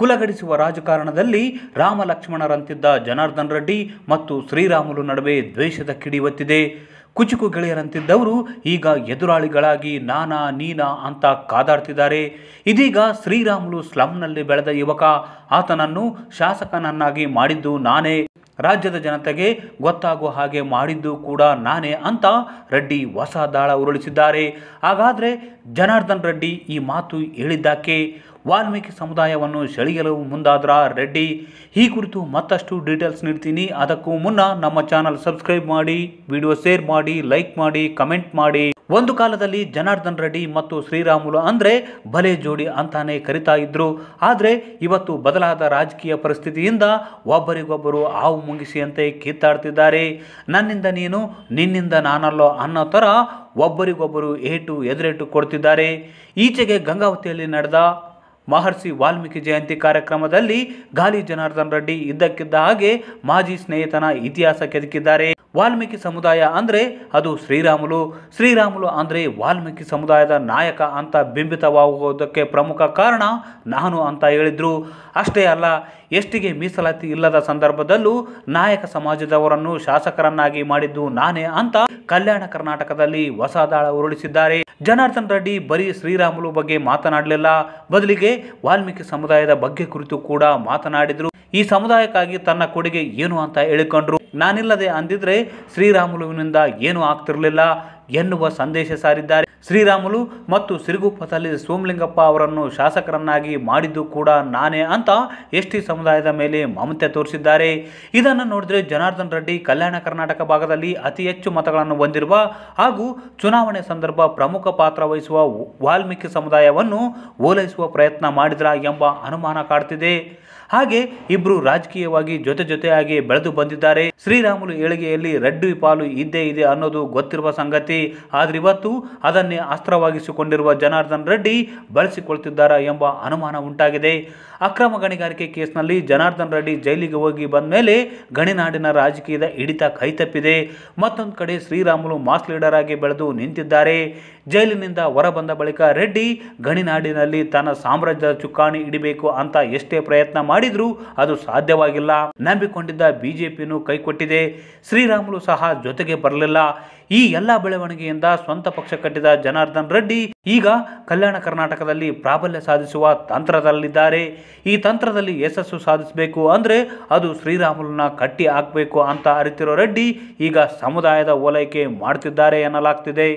ಕುಲಗಡಿಸುವ ರಾಜಕಾರಣದಲ್ಲಿ ರಾಮ ಲಕ್ಷ್ಮಣರಂತಿದ್ದ ಜನಾರ್ದನ್ ರೆಡ್ಡಿ ಮತ್ತು ಶ್ರೀರಾಮುಲು ನಡುವೆ ದ್ವೇಷದ ಕಿಡಿವತ್ತಿದೆ ಕುಚುಕು ಗೆಳೆಯರಂತಿದ್ದವರು ಈಗ ಎದುರಾಳಿಗಳಾಗಿ ನಾನಾ ನೀನಾ ಅಂತ ಕಾದಾಡ್ತಿದ್ದಾರೆ ಇದೀಗ ಶ್ರೀರಾಮುಲು ಸ್ಲಂನಲ್ಲಿ ಬೆಳೆದ ಯುವಕ ಆತನನ್ನು ಶಾಸಕನನ್ನಾಗಿ ಮಾಡಿದ್ದು ನಾನೇ ರಾಜ್ಯದ ಜನತೆಗೆ ಗೊತ್ತಾಗುವ ಹಾಗೆ ಮಾಡಿದ್ದು ಕೂಡ ನಾನೇ ಅಂತ ರೆಡ್ಡಿ ಹೊಸ ದಾಳ ಉರುಳಿಸಿದ್ದಾರೆ ಹಾಗಾದರೆ ಜನಾರ್ದನ್ ರೆಡ್ಡಿ ಈ ಮಾತು ಹೇಳಿದ್ದಾಕೆ ವಾಲ್ಮೀಕಿ ಸಮುದಾಯವನ್ನು ಸೆಳೆಯಲು ಮುಂದಾದ್ರ ರೆಡ್ಡಿ ಈ ಕುರಿತು ಮತ್ತಷ್ಟು ಡೀಟೇಲ್ಸ್ ನೀಡ್ತೀನಿ ಅದಕ್ಕೂ ಮುನ್ನ ನಮ್ಮ ಚಾನಲ್ ಸಬ್ಸ್ಕ್ರೈಬ್ ಮಾಡಿ ವಿಡಿಯೋ ಶೇರ್ ಮಾಡಿ ಲೈಕ್ ಮಾಡಿ ಕಮೆಂಟ್ ಮಾಡಿ ಒಂದು ಕಾಲದಲ್ಲಿ ಜನಾರ್ದನ್ ರೆಡ್ಡಿ ಮತ್ತು ಶ್ರೀರಾಮುಲು ಅಂದರೆ ಭಲೆ ಜೋಡಿ ಅಂತಾನೆ ಕರಿತಾ ಇದ್ರು ಆದರೆ ಇವತ್ತು ಬದಲಾದ ರಾಜಕೀಯ ಪರಿಸ್ಥಿತಿಯಿಂದ ಒಬ್ಬರಿಗೊಬ್ಬರು ಹಾವು ಮುಂಗಿಸಿಯಂತೆ ಕಿತ್ತಾಡ್ತಿದ್ದಾರೆ ನನ್ನಿಂದ ನೀನು ನಿನ್ನಿಂದ ನಾನಲ್ಲೋ ಅನ್ನೋ ಥರ ಒಬ್ಬರಿಗೊಬ್ಬರು ಏಟು ಎದುರೇಟು ಕೊಡ್ತಿದ್ದಾರೆ ಈಚೆಗೆ ಗಂಗಾವತಿಯಲ್ಲಿ ನಡೆದ ಮಹರ್ಷಿ ವಾಲ್ಮೀಕಿ ಜಯಂತಿ ಕಾರ್ಯಕ್ರಮದಲ್ಲಿ ಗಾಲಿ ಜನಾರ್ದನ್ ರೆಡ್ಡಿ ಇದ್ದಕ್ಕಿದ್ದ ಹಾಗೆ ಮಾಜಿ ಸ್ನೇಹಿತನ ಇತಿಹಾಸ ಕೆದಕಿದ್ದಾರೆ ವಾಲ್ಮೀಕಿ ಸಮುದಾಯ ಅಂದ್ರೆ ಅದು ಶ್ರೀರಾಮುಲು ಶ್ರೀರಾಮುಲು ಅಂದ್ರೆ ವಾಲ್ಮೀಕಿ ಸಮುದಾಯದ ನಾಯಕ ಅಂತ ಬಿಂಬಿತವಾಗುವುದಕ್ಕೆ ಪ್ರಮುಖ ಕಾರಣ ನಾನು ಅಂತ ಹೇಳಿದ್ರು ಅಷ್ಟೇ ಅಲ್ಲ ಎಷ್ಟಿಗೆ ಮೀಸಲಾತಿ ಇಲ್ಲದ ಸಂದರ್ಭದಲ್ಲೂ ನಾಯಕ ಸಮಾಜದವರನ್ನು ಶಾಸಕರನ್ನಾಗಿ ಮಾಡಿದ್ದು ನಾನೇ ಅಂತ ಕಲ್ಯಾಣ ಕರ್ನಾಟಕದಲ್ಲಿ ಹೊಸ ದಾಳ ಉರುಳಿಸಿದ್ದಾರೆ ಜನಾರ್ದನ್ ರೆಡ್ಡಿ ಬರೀ ಶ್ರೀರಾಮುಲು ಬಗ್ಗೆ ಮಾತನಾಡಲಿಲ್ಲ ಬದಲಿಗೆ ವಾಲ್ಮೀಕಿ ಸಮುದಾಯದ ಬಗ್ಗೆ ಕುರಿತು ಕೂಡ ಮಾತನಾಡಿದ್ರು ಈ ಸಮುದಾಯಕ್ಕಾಗಿ ತನ್ನ ಕೊಡುಗೆ ಏನು ಅಂತ ಹೇಳಿಕೊಂಡ್ರು ನಾನಿಲ್ಲದೆ ಅಂದಿದ್ರೆ ಶ್ರೀರಾಮುಲುವಿನಿಂದ ಏನು ಆಗ್ತಿರಲಿಲ್ಲ ಎನ್ನುವ ಸಂದೇಶ ಸಾರಿದ್ದಾರೆ ಶ್ರೀರಾಮುಲು ಮತ್ತು ಸಿರುಗುಪ್ಪದಲ್ಲಿ ಸೋಮಲಿಂಗಪ್ಪ ಅವರನ್ನು ಶಾಸಕರನ್ನಾಗಿ ಮಾಡಿದ್ದು ಕೂಡ ನಾನೇ ಅಂತ ಎಸ್ ಟಿ ಸಮುದಾಯದ ಮೇಲೆ ಮಮತೆ ತೋರಿಸಿದ್ದಾರೆ ಇದನ್ನು ನೋಡಿದರೆ ಜನಾರ್ದನ್ ರೆಡ್ಡಿ ಕಲ್ಯಾಣ ಕರ್ನಾಟಕ ಭಾಗದಲ್ಲಿ ಅತಿ ಹೆಚ್ಚು ಮತಗಳನ್ನು ಹೊಂದಿರುವ ಹಾಗೂ ಚುನಾವಣೆ ಸಂದರ್ಭ ಪ್ರಮುಖ ಪಾತ್ರ ವಹಿಸುವ ವಾಲ್ಮೀಕಿ ಸಮುದಾಯವನ್ನು ಓಲೈಸುವ ಪ್ರಯತ್ನ ಮಾಡಿದ್ರ ಎಂಬ ಅನುಮಾನ ಕಾಡ್ತಿದೆ ಹಾಗೆ ಇಬ್ರು ರಾಜಕೀಯವಾಗಿ ಜೊತೆ ಜೊತೆಯಾಗಿ ಬೆಳೆದು ಬಂದಿದ್ದಾರೆ ಶ್ರೀರಾಮುಲು ಏಳಿಗೆಯಲ್ಲಿ ರೆಡ್ಡಿ ಪಾಲು ಇದ್ದೇ ಇದೆ ಅನ್ನೋದು ಗೊತ್ತಿರುವ ಸಂಗತಿ ಆದ್ರೆ ಆದರೆ ಇವತ್ತು ಅದನ್ನೇ ಅಸ್ತ್ರವಾಗಿಸಿಕೊಂಡಿರುವ ಜನಾರ್ದನ್ ರೆಡ್ಡಿ ಬಳಸಿಕೊಳ್ತಿದ್ದಾರಾ ಎಂಬ ಅನುಮಾನ ಉಂಟಾಗಿದೆ ಅಕ್ರಮ ಗಣಿಗಾರಿಕೆ ಕೇಸ್ನಲ್ಲಿ ಜನಾರ್ದನ್ ರೆಡ್ಡಿ ಜೈಲಿಗೆ ಹೋಗಿ ಬಂದ ಮೇಲೆ ಗಣಿನಾಡಿನ ರಾಜಕೀಯದ ಹಿಡಿತ ಕೈತಪ್ಪಿದೆ ಮತ್ತೊಂದು ಕಡೆ ಶ್ರೀರಾಮುಲು ಮಾಸ್ ಲೀಡರ್ ಆಗಿ ಬೆಳೆದು ನಿಂತಿದ್ದಾರೆ ಜೈಲಿನಿಂದ ಹೊರಬಂದ ಬಳಿಕ ರೆಡ್ಡಿ ಗಣಿನಾಡಿನಲ್ಲಿ ತನ್ನ ಸಾಮ್ರಾಜ್ಯದ ಚುಕ್ಕಾಣಿ ಇಡಬೇಕು ಅಂತ ಎಷ್ಟೇ ಪ್ರಯತ್ನ ಮಾಡಿದರೂ ಅದು ಸಾಧ್ಯವಾಗಿಲ್ಲ ನಂಬಿಕೊಂಡಿದ್ದ ಬಿಜೆಪಿಯನ್ನು ಕೈಕೊಟ್ಟಿದೆ ಶ್ರೀರಾಮುಲು ಸಹ ಜೊತೆಗೆ ಬರಲಿಲ್ಲ ಈ ಎಲ್ಲ ಬೆಳವಣಿಗೆಯಿಂದ ಸ್ವಂತ ಪಕ್ಷ ಕಟ್ಟಿದ ಜನಾರ್ದನ್ ರೆಡ್ಡಿ ಈಗ ಕಲ್ಯಾಣ ಕರ್ನಾಟಕದಲ್ಲಿ ಪ್ರಾಬಲ್ಯ ಸಾಧಿಸುವ ತಂತ್ರದಲ್ಲಿದ್ದಾರೆ ಈ ತಂತ್ರದಲ್ಲಿ ಯಶಸ್ಸು ಸಾಧಿಸಬೇಕು ಅಂದರೆ ಅದು ಶ್ರೀರಾಮುಲನ್ನ ಕಟ್ಟಿ ಹಾಕಬೇಕು ಅಂತ ಅರಿತಿರೋ ರೆಡ್ಡಿ ಈಗ ಸಮುದಾಯದ ಓಲೈಕೆ ಮಾಡುತ್ತಿದ್ದಾರೆ ಎನ್ನಲಾಗ್ತಿದೆ